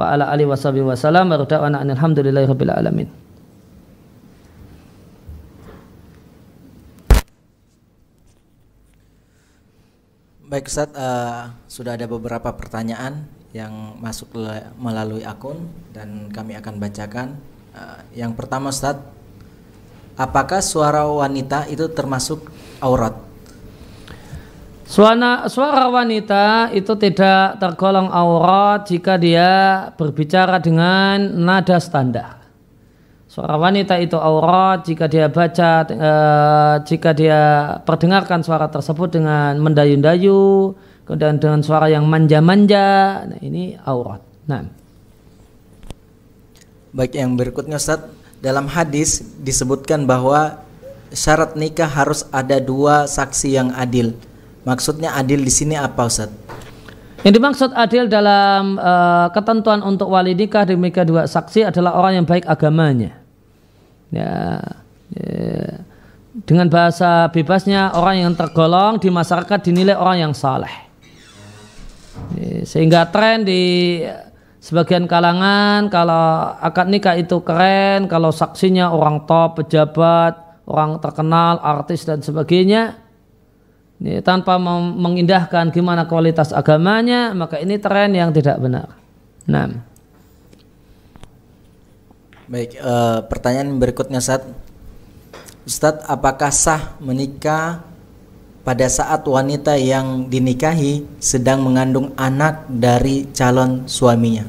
wa ala alihi wasallam. Wa alamin. Baik Ustaz, uh, sudah ada beberapa pertanyaan yang masuk melalui akun dan kami akan bacakan. Uh, yang pertama Ustaz, apakah suara wanita itu termasuk aurat? Suara, suara wanita itu tidak tergolong aurat jika dia berbicara dengan nada standar. Suara wanita itu aurat jika dia baca e, jika dia perdengarkan suara tersebut dengan mendayu-dayu kemudian dengan suara yang manja-manja nah ini aurat. Nah. Baik yang berikutnya Ustaz, dalam hadis disebutkan bahwa syarat nikah harus ada dua saksi yang adil. Maksudnya adil di sini apa Ustaz? Yang dimaksud adil dalam uh, ketentuan untuk wali nikah demikian dua saksi adalah orang yang baik agamanya ya, ya dengan bahasa bebasnya orang yang tergolong di masyarakat dinilai orang yang saleh ya, sehingga tren di sebagian kalangan kalau akad nikah itu keren kalau saksinya orang top pejabat orang terkenal artis dan sebagainya ini, ya, tanpa mengindahkan gimana kualitas agamanya maka ini tren yang tidak benar nah Baik, uh, pertanyaan berikutnya saat Ustadz, apakah sah menikah pada saat wanita yang dinikahi sedang mengandung anak dari calon suaminya?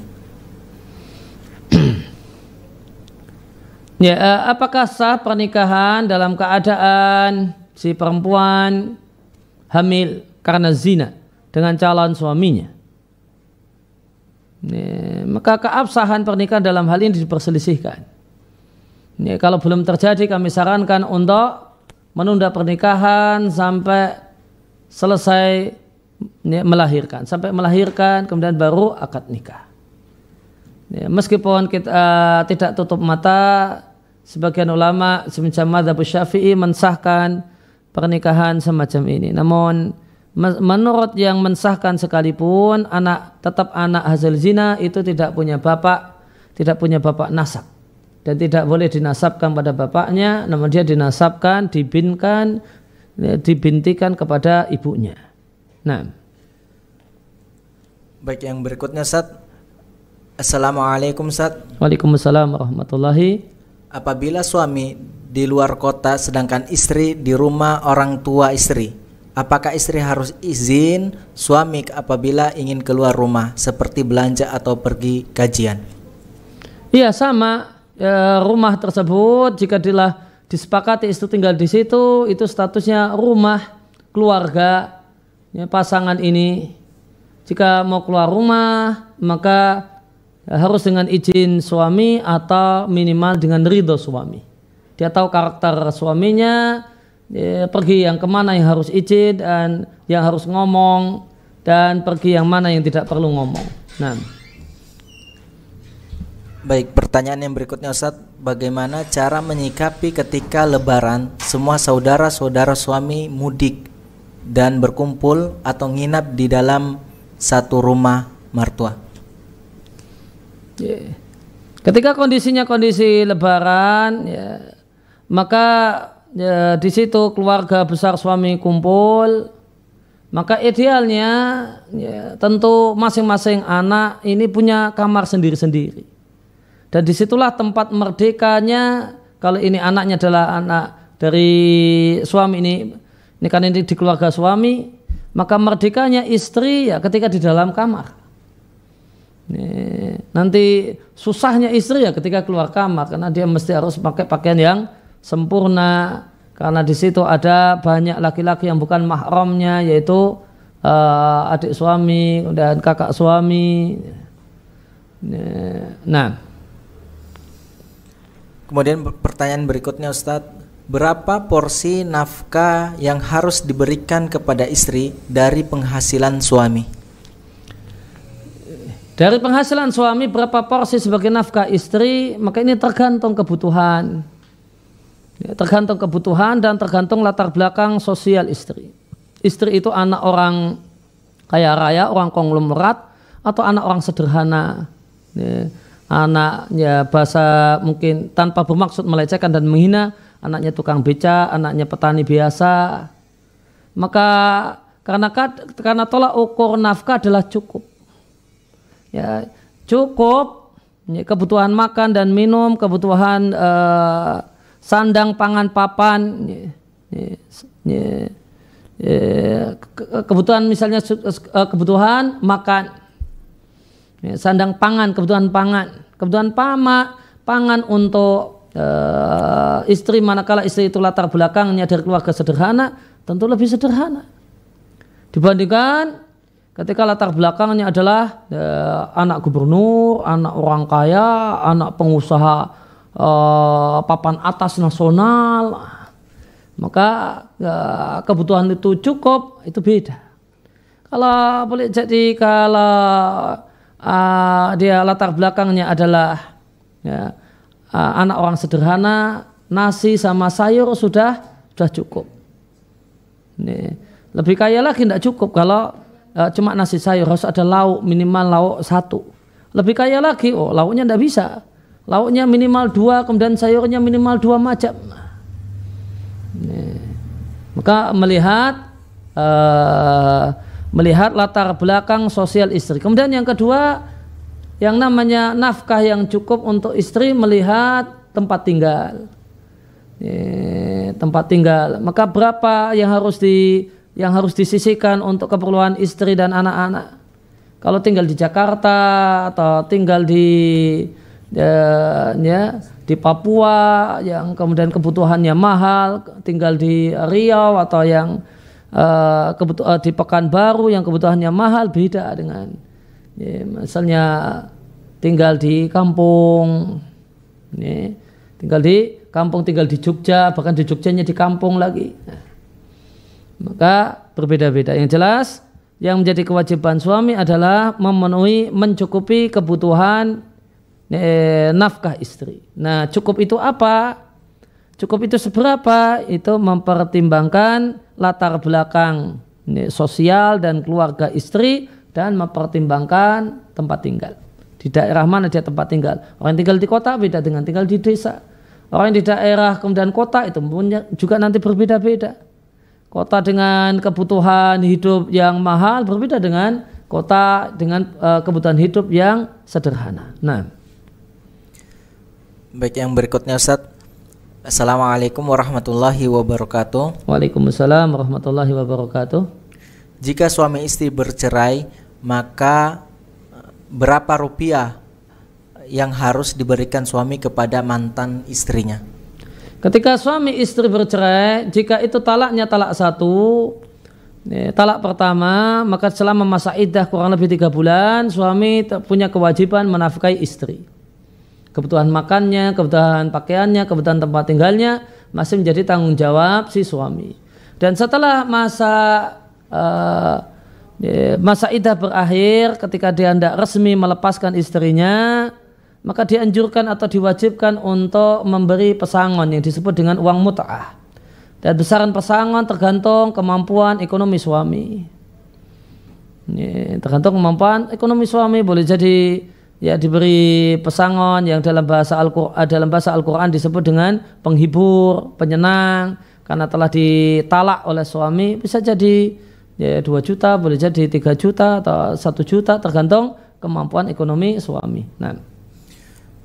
ya, uh, apakah sah pernikahan dalam keadaan si perempuan hamil karena zina dengan calon suaminya? Ini, maka keabsahan pernikahan dalam hal ini diperselisihkan. Ini, kalau belum terjadi kami sarankan untuk menunda pernikahan sampai selesai ini, melahirkan, sampai melahirkan kemudian baru akad nikah. Ini, meskipun kita uh, tidak tutup mata, sebagian ulama semacam Madhab Syafi'i mensahkan pernikahan semacam ini. Namun menurut yang mensahkan sekalipun anak tetap anak hasil zina itu tidak punya bapak, tidak punya bapak nasab dan tidak boleh dinasabkan pada bapaknya, namun dia dinasabkan, dibinkan, ya, dibintikan kepada ibunya. Nah. Baik yang berikutnya Sat. Assalamualaikum Sat. Waalaikumsalam warahmatullahi. Apabila suami di luar kota sedangkan istri di rumah orang tua istri Apakah istri harus izin suami apabila ingin keluar rumah seperti belanja atau pergi kajian? Iya sama e, rumah tersebut jika dilah disepakati istri tinggal di situ itu statusnya rumah keluarga ya, pasangan ini jika mau keluar rumah maka harus dengan izin suami atau minimal dengan ridho suami dia tahu karakter suaminya Eh, pergi yang kemana yang harus izin dan yang harus ngomong dan pergi yang mana yang tidak perlu ngomong. Nah. Baik, pertanyaan yang berikutnya Ustadz Bagaimana cara menyikapi ketika lebaran semua saudara-saudara suami mudik dan berkumpul atau nginap di dalam satu rumah mertua? Ya. Ketika kondisinya kondisi lebaran, ya, maka ya, di situ keluarga besar suami kumpul, maka idealnya ya, tentu masing-masing anak ini punya kamar sendiri-sendiri. Dan disitulah tempat merdekanya kalau ini anaknya adalah anak dari suami ini, ini kan ini di keluarga suami, maka merdekanya istri ya ketika di dalam kamar. nanti susahnya istri ya ketika keluar kamar karena dia mesti harus pakai pakaian yang sempurna karena di situ ada banyak laki-laki yang bukan mahramnya yaitu uh, adik suami dan kakak suami. Nah, kemudian pertanyaan berikutnya Ustadz, berapa porsi nafkah yang harus diberikan kepada istri dari penghasilan suami? Dari penghasilan suami berapa porsi sebagai nafkah istri? Maka ini tergantung kebutuhan Ya, tergantung kebutuhan dan tergantung latar belakang sosial istri. Istri itu anak orang kaya raya, orang konglomerat, atau anak orang sederhana. Ya, anaknya bahasa mungkin tanpa bermaksud melecehkan dan menghina, anaknya tukang beca, anaknya petani biasa. Maka karena karena tolak ukur nafkah adalah cukup. Ya, cukup ya, kebutuhan makan dan minum, kebutuhan uh, sandang pangan papan kebutuhan misalnya eh, eh, kebutuhan makan sandang pangan kebutuhan pangan kebutuhan pama pangan untuk uh, istri manakala istri itu latar belakangnya dari keluarga sederhana tentu lebih sederhana dibandingkan ketika latar belakangnya adalah uh, anak gubernur anak orang kaya anak pengusaha uh, papan atas nasional, maka uh, kebutuhan itu cukup itu beda. Kalau boleh jadi kalau uh, dia latar belakangnya adalah ya, uh, anak orang sederhana, nasi sama sayur sudah sudah cukup. Nih, lebih kaya lagi tidak cukup kalau uh, cuma nasi sayur harus ada lauk minimal lauk satu. Lebih kaya lagi, oh lauknya tidak bisa lauknya minimal dua, kemudian sayurnya minimal dua macam. Maka melihat uh, melihat latar belakang sosial istri. Kemudian yang kedua, yang namanya nafkah yang cukup untuk istri melihat tempat tinggal. Tempat tinggal. Maka berapa yang harus di yang harus disisikan untuk keperluan istri dan anak-anak? Kalau tinggal di Jakarta atau tinggal di ya, ya di Papua yang kemudian kebutuhannya mahal tinggal di Riau atau yang uh, kebutu- uh, di Pekanbaru yang kebutuhannya mahal beda dengan ya, misalnya tinggal di kampung ini ya, tinggal di kampung tinggal di Jogja bahkan di Jogjanya di kampung lagi maka berbeda-beda yang jelas yang menjadi kewajiban suami adalah memenuhi mencukupi kebutuhan Eh, nafkah istri. Nah, cukup itu apa? Cukup itu seberapa? Itu mempertimbangkan latar belakang sosial dan keluarga istri dan mempertimbangkan tempat tinggal. Di daerah mana dia tempat tinggal? Orang yang tinggal di kota beda dengan tinggal di desa. Orang yang di daerah kemudian kota itu pun juga nanti berbeda-beda. Kota dengan kebutuhan hidup yang mahal berbeda dengan kota dengan eh, kebutuhan hidup yang sederhana. Nah, Baik yang berikutnya Ustaz. Assalamualaikum warahmatullahi wabarakatuh. Waalaikumsalam warahmatullahi wabarakatuh. Jika suami istri bercerai, maka eh, berapa rupiah yang harus diberikan suami kepada mantan istrinya? Ketika suami istri bercerai, jika itu talaknya talak satu, eh, talak pertama, maka selama masa iddah kurang lebih tiga bulan, suami punya kewajiban menafkahi istri kebutuhan makannya, kebutuhan pakaiannya, kebutuhan tempat tinggalnya masih menjadi tanggung jawab si suami. Dan setelah masa uh, masa idah berakhir ketika dia tidak resmi melepaskan istrinya, maka dianjurkan atau diwajibkan untuk memberi pesangon yang disebut dengan uang mut'ah. Dan besaran pesangon tergantung kemampuan ekonomi suami. Ini tergantung kemampuan ekonomi suami boleh jadi ya diberi pesangon yang dalam bahasa al eh, dalam bahasa Al-Qur'an disebut dengan penghibur, penyenang karena telah ditalak oleh suami bisa jadi ya 2 juta, boleh jadi 3 juta atau 1 juta tergantung kemampuan ekonomi suami. Nah.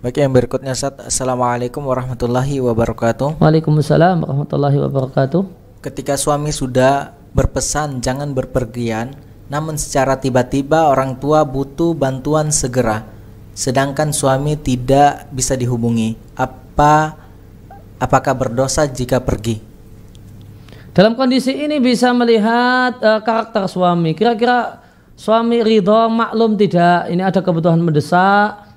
Baik yang berikutnya Ustaz. Assalamualaikum warahmatullahi wabarakatuh. Waalaikumsalam warahmatullahi wabarakatuh. Ketika suami sudah berpesan jangan berpergian, namun secara tiba-tiba orang tua butuh bantuan segera sedangkan suami tidak bisa dihubungi. Apa apakah berdosa jika pergi? Dalam kondisi ini bisa melihat uh, karakter suami. Kira-kira suami ridho maklum tidak ini ada kebutuhan mendesak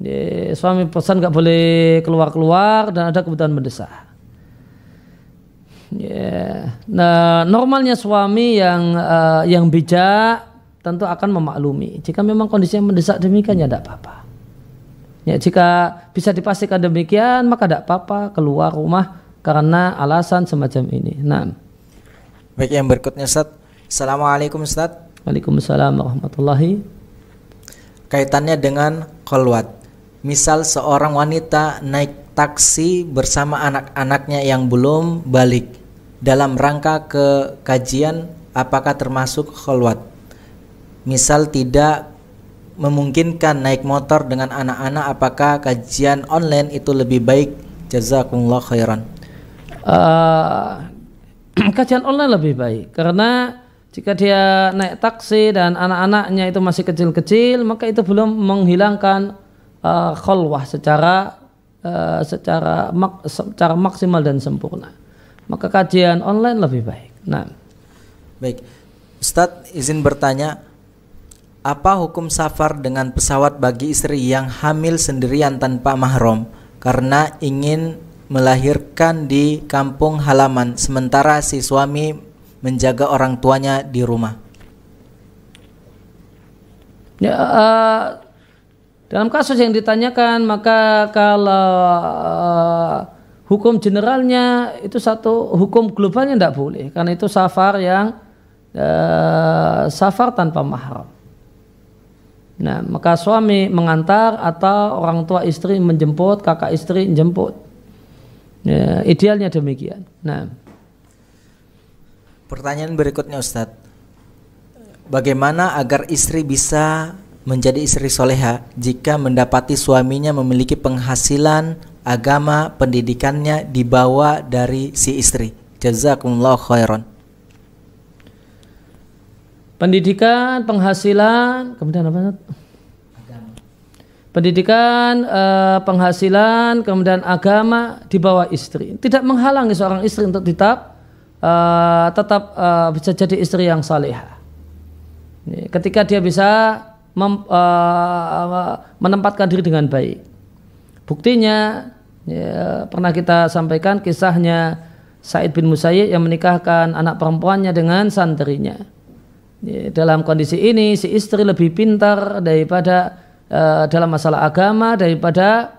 Ye, suami pesan nggak boleh keluar-keluar dan ada kebutuhan mendesak yeah. nah normalnya suami yang uh, yang bijak tentu akan memaklumi. Jika memang kondisinya mendesak demikian ya tidak apa-apa. Ya, jika bisa dipastikan demikian maka tidak apa-apa keluar rumah karena alasan semacam ini. Nah. Baik yang berikutnya Ustaz. Assalamualaikum Ustaz. Waalaikumsalam warahmatullahi. Kaitannya dengan kolwat. Misal seorang wanita naik taksi bersama anak-anaknya yang belum balik dalam rangka ke kajian apakah termasuk keluar misal tidak memungkinkan naik motor dengan anak-anak apakah kajian online itu lebih baik jazakumullah khairan uh, kajian online lebih baik karena jika dia naik taksi dan anak-anaknya itu masih kecil-kecil maka itu belum menghilangkan uh, eh, kholwah secara uh, secara mak secara maksimal dan sempurna maka kajian online lebih baik nah baik Ustadz izin bertanya apa hukum safar dengan pesawat bagi istri yang hamil sendirian tanpa mahram karena ingin melahirkan di kampung halaman sementara si suami menjaga orang tuanya di rumah? Ya, uh, dalam kasus yang ditanyakan maka kalau uh, hukum generalnya itu satu hukum globalnya tidak boleh karena itu safar yang uh, safar tanpa mahram. Nah, maka suami mengantar atau orang tua istri menjemput, kakak istri menjemput. Ya, idealnya demikian. Nah. Pertanyaan berikutnya Ustadz. Bagaimana agar istri bisa menjadi istri soleha jika mendapati suaminya memiliki penghasilan agama pendidikannya dibawa dari si istri? Jazakumullah khairan pendidikan, penghasilan, kemudian apa? Agama. Pendidikan, eh, penghasilan, kemudian agama di bawah istri. Tidak menghalangi seorang istri untuk tetap eh, tetap eh, bisa jadi istri yang salehah. Ketika dia bisa mem, menempatkan diri dengan baik. Buktinya ya, pernah kita sampaikan kisahnya Said bin Musayyib yang menikahkan anak perempuannya dengan santrinya dalam kondisi ini si istri lebih pintar daripada uh, dalam masalah agama daripada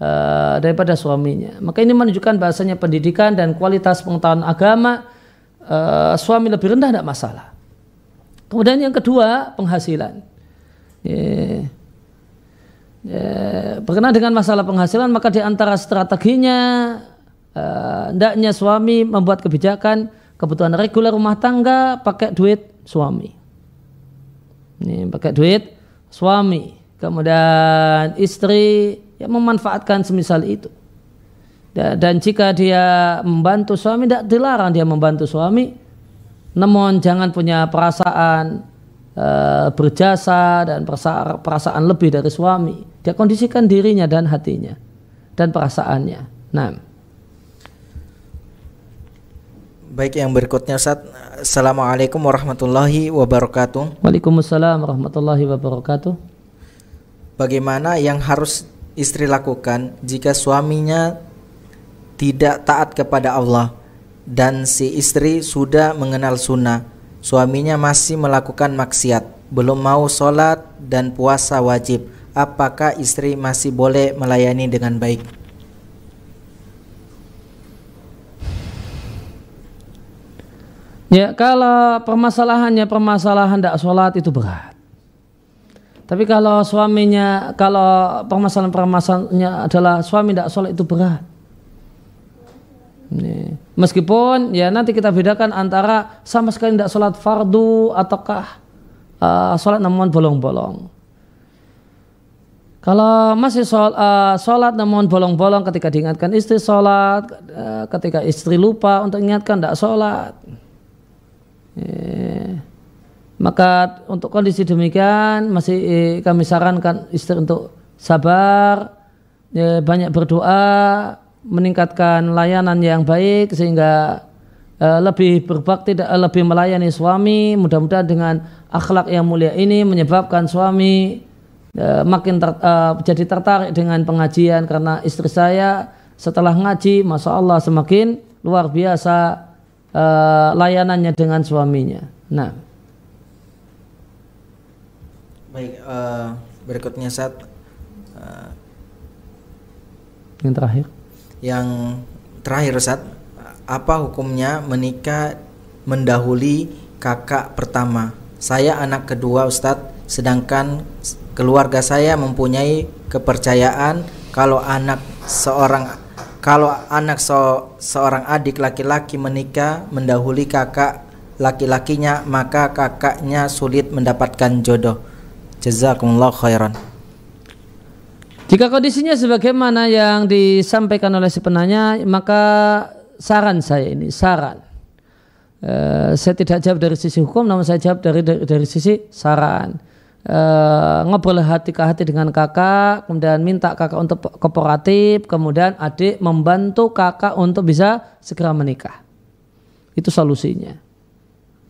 uh, daripada suaminya. Maka ini menunjukkan bahasanya pendidikan dan kualitas pengetahuan agama uh, suami lebih rendah tidak masalah. Kemudian yang kedua penghasilan. Yeah. Yeah. Berkenaan dengan masalah penghasilan maka di antara strateginya hendaknya uh, suami membuat kebijakan kebutuhan reguler rumah tangga pakai duit suami. Ini pakai duit suami. Kemudian istri yang memanfaatkan semisal itu. Dan jika dia membantu suami, tidak dilarang dia membantu suami. Namun jangan punya perasaan e, berjasa dan perasaan, lebih dari suami. Dia kondisikan dirinya dan hatinya dan perasaannya. Nah. Baik yang berikutnya Ustaz. Assalamualaikum warahmatullahi wabarakatuh. Waalaikumsalam warahmatullahi wabarakatuh. Bagaimana yang harus istri lakukan jika suaminya tidak taat kepada Allah dan si istri sudah mengenal sunnah, suaminya masih melakukan maksiat, belum mau sholat dan puasa wajib, apakah istri masih boleh melayani dengan baik? Ya, kalau permasalahannya permasalahan tidak sholat itu berat. Tapi kalau suaminya, kalau permasalahan-permasalahannya adalah suami tidak sholat itu berat. Nih. Meskipun ya nanti kita bedakan antara sama sekali tidak sholat fardu ataukah uh, sholat namun bolong-bolong. Kalau masih sholat, uh, sholat namun bolong-bolong ketika diingatkan istri sholat, eh, ketika istri lupa untuk ingatkan tidak sholat. Eh, maka untuk kondisi demikian masih eh, kami sarankan istri untuk sabar, eh, banyak berdoa, meningkatkan layanan yang baik sehingga lebih berbakti, lebih melayani suami. Mudah-mudahan dengan akhlak yang mulia ini menyebabkan suami makin ter, jadi tertarik dengan pengajian karena istri saya setelah ngaji, masya Allah semakin luar biasa uh, layanannya dengan suaminya. Nah. Baik, uh, berikutnya saat uh, yang terakhir. Yang terakhir saat apa hukumnya menikah mendahului kakak pertama? Saya anak kedua Ustadz, sedangkan keluarga saya mempunyai kepercayaan kalau anak seorang kalau anak so, seorang adik laki-laki menikah mendahului kakak laki-lakinya maka kakaknya sulit mendapatkan jodoh jazakumullah khairan jika kondisinya sebagaimana yang disampaikan oleh si penanya maka saran saya ini saran e, saya tidak jawab dari sisi hukum namun saya jawab dari dari, dari sisi saran Uh, ngobrol hati ke hati dengan kakak, kemudian minta kakak untuk kooperatif, kemudian adik membantu kakak untuk bisa segera menikah. Itu solusinya.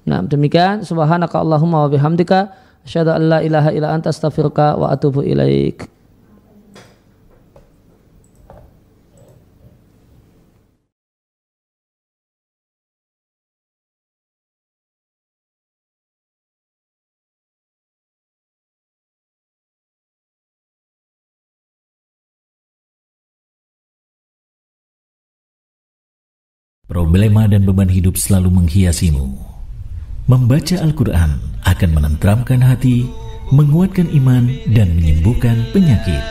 Nah, demikian subhanaka Allahumma wa bihamdika asyhadu an la ilaha illa anta astaghfiruka wa atubu ilaik. Problema dan beban hidup selalu menghiasimu. Membaca Al-Quran akan menenteramkan hati, menguatkan iman, dan menyembuhkan penyakit.